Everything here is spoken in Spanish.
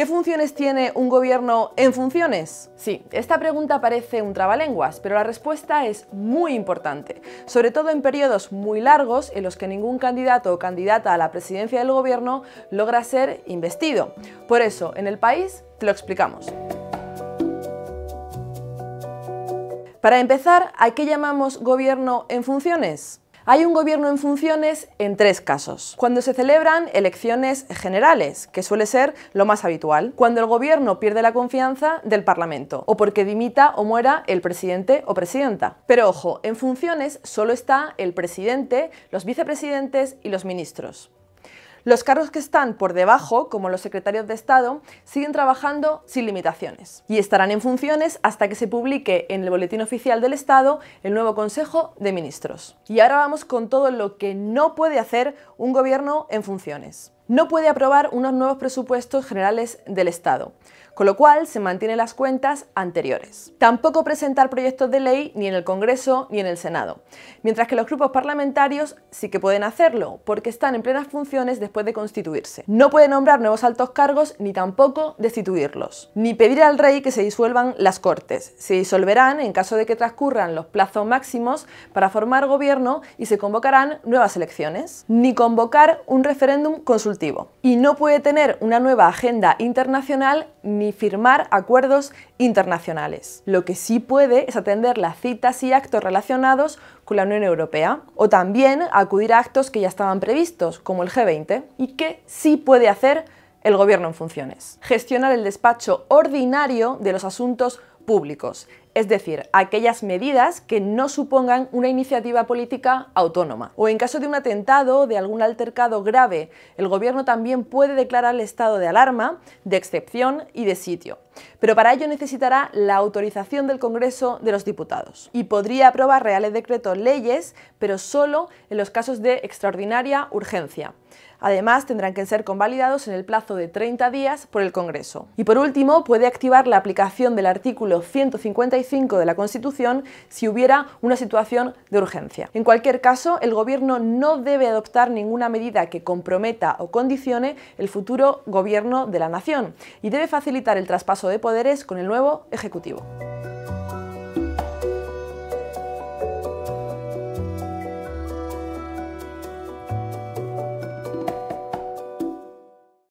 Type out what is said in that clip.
¿Qué funciones tiene un gobierno en funciones? Sí, esta pregunta parece un trabalenguas, pero la respuesta es muy importante, sobre todo en periodos muy largos en los que ningún candidato o candidata a la presidencia del gobierno logra ser investido. Por eso, en el país te lo explicamos. Para empezar, ¿a qué llamamos gobierno en funciones? Hay un gobierno en funciones en tres casos. Cuando se celebran elecciones generales, que suele ser lo más habitual. Cuando el gobierno pierde la confianza del Parlamento. O porque dimita o muera el presidente o presidenta. Pero ojo, en funciones solo está el presidente, los vicepresidentes y los ministros. Los cargos que están por debajo, como los secretarios de Estado, siguen trabajando sin limitaciones y estarán en funciones hasta que se publique en el Boletín Oficial del Estado el nuevo Consejo de Ministros. Y ahora vamos con todo lo que no puede hacer un gobierno en funciones no puede aprobar unos nuevos presupuestos generales del Estado, con lo cual se mantienen las cuentas anteriores. Tampoco presentar proyectos de ley ni en el Congreso ni en el Senado, mientras que los grupos parlamentarios sí que pueden hacerlo, porque están en plenas funciones después de constituirse. No puede nombrar nuevos altos cargos ni tampoco destituirlos, ni pedir al rey que se disuelvan las Cortes. Se disolverán en caso de que transcurran los plazos máximos para formar gobierno y se convocarán nuevas elecciones, ni convocar un referéndum consultivo y no puede tener una nueva agenda internacional ni firmar acuerdos internacionales. Lo que sí puede es atender las citas y actos relacionados con la Unión Europea o también acudir a actos que ya estaban previstos, como el G20, y que sí puede hacer el gobierno en funciones. Gestionar el despacho ordinario de los asuntos públicos, es decir, aquellas medidas que no supongan una iniciativa política autónoma. O en caso de un atentado, o de algún altercado grave, el gobierno también puede declarar el estado de alarma, de excepción y de sitio. Pero para ello necesitará la autorización del Congreso de los Diputados. Y podría aprobar reales decretos leyes, pero solo en los casos de extraordinaria urgencia. Además, tendrán que ser convalidados en el plazo de 30 días por el Congreso. Y por último, puede activar la aplicación del artículo 155 de la Constitución si hubiera una situación de urgencia. En cualquier caso, el Gobierno no debe adoptar ninguna medida que comprometa o condicione el futuro Gobierno de la Nación y debe facilitar el traspaso de poderes con el nuevo Ejecutivo.